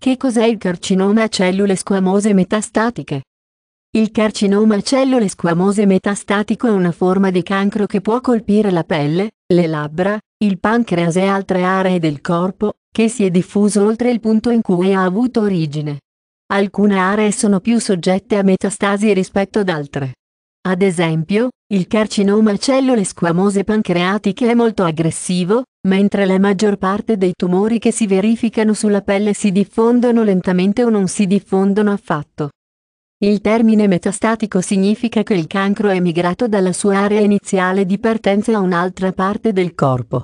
Che cos'è il carcinoma a cellule squamose metastatiche? Il carcinoma a cellule squamose metastatico è una forma di cancro che può colpire la pelle, le labbra, il pancreas e altre aree del corpo, che si è diffuso oltre il punto in cui ha avuto origine. Alcune aree sono più soggette a metastasi rispetto ad altre. Ad esempio, il carcinoma a cellule squamose pancreatiche è molto aggressivo, mentre la maggior parte dei tumori che si verificano sulla pelle si diffondono lentamente o non si diffondono affatto. Il termine metastatico significa che il cancro è migrato dalla sua area iniziale di partenza a un'altra parte del corpo.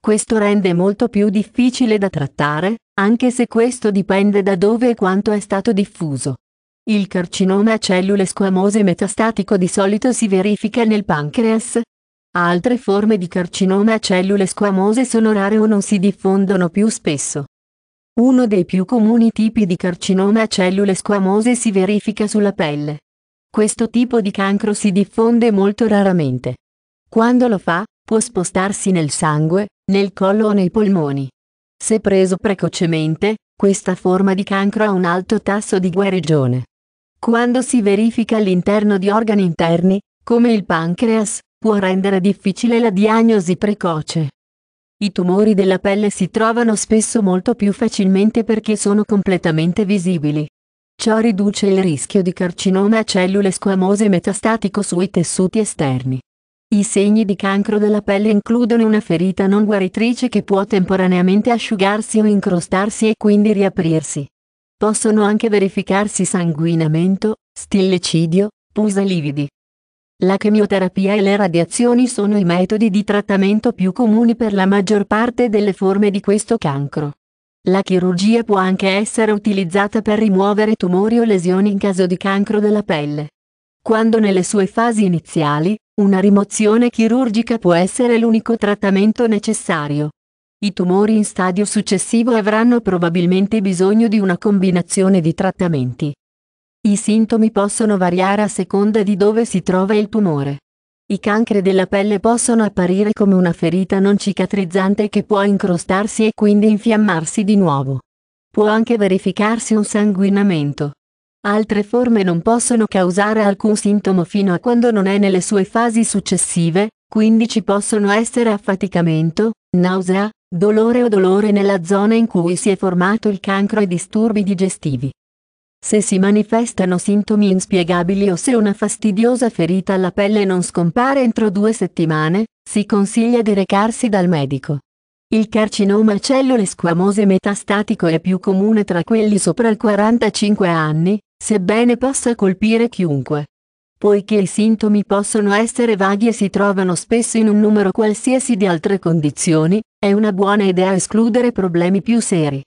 Questo rende molto più difficile da trattare, anche se questo dipende da dove e quanto è stato diffuso. Il carcinoma a cellule squamose metastatico di solito si verifica nel pancreas, Altre forme di carcinoma a cellule squamose sono rare o non si diffondono più spesso. Uno dei più comuni tipi di carcinoma a cellule squamose si verifica sulla pelle. Questo tipo di cancro si diffonde molto raramente. Quando lo fa, può spostarsi nel sangue, nel collo o nei polmoni. Se preso precocemente, questa forma di cancro ha un alto tasso di guarigione. Quando si verifica all'interno di organi interni, come il pancreas, può rendere difficile la diagnosi precoce. I tumori della pelle si trovano spesso molto più facilmente perché sono completamente visibili. Ciò riduce il rischio di carcinoma a cellule squamose metastatico sui tessuti esterni. I segni di cancro della pelle includono una ferita non guaritrice che può temporaneamente asciugarsi o incrostarsi e quindi riaprirsi. Possono anche verificarsi sanguinamento, stillecidio, pus lividi, la chemioterapia e le radiazioni sono i metodi di trattamento più comuni per la maggior parte delle forme di questo cancro. La chirurgia può anche essere utilizzata per rimuovere tumori o lesioni in caso di cancro della pelle. Quando nelle sue fasi iniziali, una rimozione chirurgica può essere l'unico trattamento necessario. I tumori in stadio successivo avranno probabilmente bisogno di una combinazione di trattamenti. I sintomi possono variare a seconda di dove si trova il tumore. I cancri della pelle possono apparire come una ferita non cicatrizzante che può incrostarsi e quindi infiammarsi di nuovo. Può anche verificarsi un sanguinamento. Altre forme non possono causare alcun sintomo fino a quando non è nelle sue fasi successive, quindi ci possono essere affaticamento, nausea, dolore o dolore nella zona in cui si è formato il cancro e disturbi digestivi se si manifestano sintomi inspiegabili o se una fastidiosa ferita alla pelle non scompare entro due settimane, si consiglia di recarsi dal medico. Il carcinoma cellule squamose metastatico è più comune tra quelli sopra i 45 anni, sebbene possa colpire chiunque. Poiché i sintomi possono essere vaghi e si trovano spesso in un numero qualsiasi di altre condizioni, è una buona idea escludere problemi più seri.